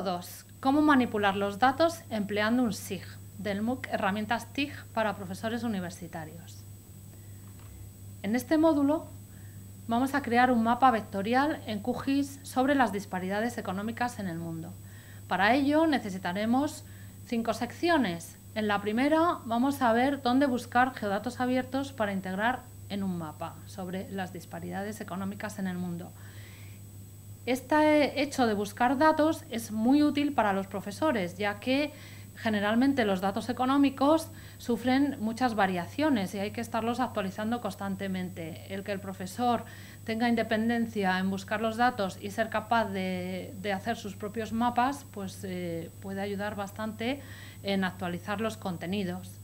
2. Cómo manipular los datos empleando un SIG del MOOC Herramientas TIG para profesores universitarios. En este módulo vamos a crear un mapa vectorial en QGIS sobre las disparidades económicas en el mundo. Para ello necesitaremos cinco secciones. En la primera vamos a ver dónde buscar geodatos abiertos para integrar en un mapa sobre las disparidades económicas en el mundo. Este hecho de buscar datos es muy útil para los profesores, ya que generalmente los datos económicos sufren muchas variaciones y hay que estarlos actualizando constantemente. El que el profesor tenga independencia en buscar los datos y ser capaz de, hacer sus propios mapas, pues eh, puede ayudar bastante en actualizar los contenidos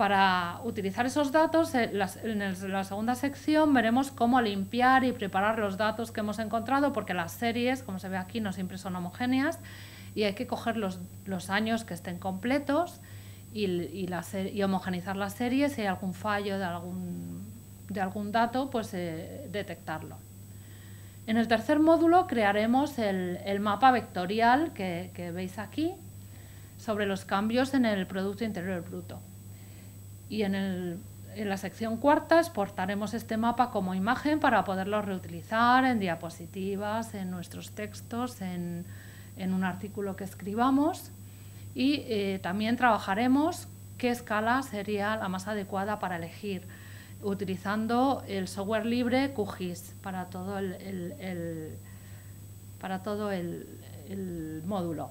para utilizar esos datos, eh, en la, segunda sección veremos cómo limpiar y preparar los datos que hemos encontrado, porque las series, como se ve aquí, no siempre son homogéneas y hay que coger los, años que estén completos y, y, homogenizar las series. Si hay algún fallo de algún, dato, pues eh, detectarlo. En el tercer módulo crearemos el, mapa vectorial que veis aquí sobre los cambios en el Producto Interior Bruto y en, la sección cuarta exportaremos este mapa como imagen para poderlo reutilizar en diapositivas, en nuestros textos, en, un artículo que escribamos y eh, también trabajaremos qué escala sería la más adecuada para elegir utilizando el software libre QGIS para todo para todo el módulo.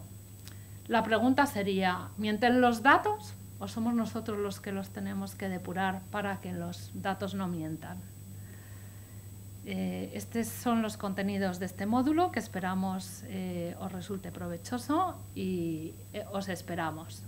La pregunta sería, ¿mienten los datos? o somos nosotros los que los tenemos que depurar para que los datos no mientan. Eh, estos son los contenidos de este módulo que esperamos eh, os resulte provechoso y eh, os esperamos.